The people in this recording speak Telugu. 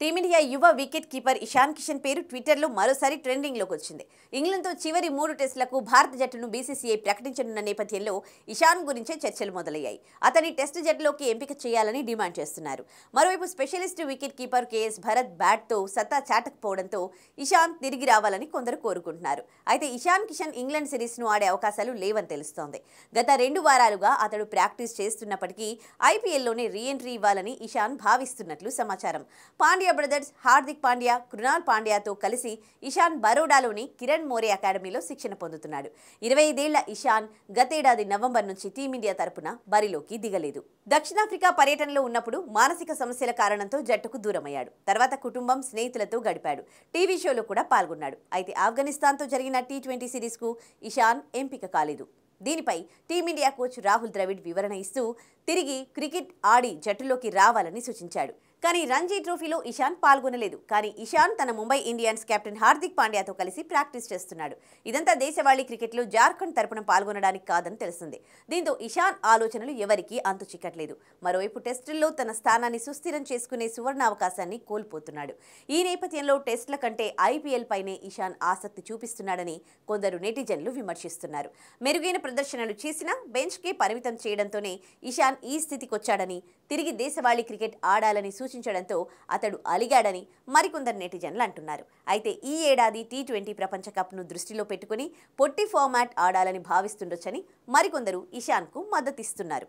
టీమిండియా యువ వికెట్ కీపర్ ఇషాన్ కిషన్ పేరు ట్విట్టర్లో మరోసారి ట్రెండింగ్లోకి వచ్చింది ఇంగ్లండ్తో చివరి మూడు టెస్టులకు భారత జట్టును బీసీసీఐ ప్రకటించనున్న నేపథ్యంలో ఇషాన్ గురించే చర్చలు మొదలయ్యాయి అతని టెస్టు జట్టులోకి ఎంపిక చేయాలని డిమాండ్ చేస్తున్నారు మరోవైపు specialist wicket keeper KS Bharat బ్యాట్తో సత్తా చాటకపోవడంతో ఇషాన్ తిరిగి రావాలని కొందరు కోరుకుంటున్నారు అయితే ఇషాన్ కిషన్ ఇంగ్లాండ్ సిరీస్ను ఆడే అవకాశాలు లేవని తెలుస్తోంది గత రెండు వారాలుగా అతడు ప్రాక్టీస్ చేస్తున్నప్పటికీ ఐపీఎల్లోనే రీఎంట్రీ ఇవ్వాలని ఇషాన్ భావిస్తున్నట్లు సమాచారం పాండ్య పాండ్యా బ్రదర్స్ హార్దిక్ పాండ్యా కృణాల్ పాండ్యాతో కలిసి ఇషాన్ బరోడాలోని కిరణ్ మోరే అకాడమీలో శిక్షణ పొందుతున్నాడు ఇరవై ఐదేళ్ల ఇషాన్ గతేడాది నవంబర్ నుంచి టీమిండియా తరపున బరిలోకి దిగలేదు దక్షిణాఫ్రికా పర్యటనలో ఉన్నప్పుడు మానసిక సమస్యల కారణంతో జట్టుకు దూరమయ్యాడు తర్వాత కుటుంబం స్నేహితులతో గడిపాడు టీవీ షోలో కూడా పాల్గొన్నాడు అయితే ఆఫ్ఘనిస్తాన్తో జరిగిన టీ ట్వంటీ సిరీస్కు ఇషాన్ ఎంపిక కాలేదు దీనిపై టీమిండియా కోచ్ రాహుల్ ద్రవిడ్ వివరణ ఇస్తూ తిరిగి క్రికెట్ ఆడి జట్టులోకి రావాలని సూచించాడు కానీ రంజీ ట్రోఫీలో ఇషాన్ పాల్గొనలేదు కానీ ఇషాన్ తన ముంబై ఇండియన్స్ కెప్టెన్ హార్దిక్ పాండ్యాతో కలిసి ప్రాక్టీస్ చేస్తున్నాడు ఇదంతా దేశవాళీ క్రికెట్లో జార్ఖండ్ తరపున పాల్గొనడానికి కాదని తెలిసింది దీంతో ఇషాన్ ఆలోచనలు ఎవరికీ అంతు చిక్కట్లేదు మరోవైపు టెస్టుల్లో తన స్థానాన్ని సుస్థిరం చేసుకునే సువర్ణ అవకాశాన్ని కోల్పోతున్నాడు ఈ నేపథ్యంలో టెస్టుల కంటే ఐపీఎల్ పైనే ఇషాన్ ఆసక్తి చూపిస్తున్నాడని కొందరు నెటిజన్లు విమర్శిస్తున్నారు మెరుగైన ప్రదర్శనలు చేసినా బెంచ్కే పరిమితం చేయడంతోనే ఇషాన్ ఈ స్థితికొచ్చాడని తిరిగి దేశవాళీ క్రికెట్ ఆడాలని సూచి సూచించడంతో అతడు అలిగాడని మరికొందరు నెటిజన్లు అంటున్నారు అయితే ఈ ఏడాది టీ ట్వంటీ ప్రపంచ కప్ను దృష్టిలో పెట్టుకుని పొట్టి ఫార్మాట్ ఆడాలని భావిస్తుండొచ్చని మరికొందరు ఇషాన్కు మద్దతిస్తున్నారు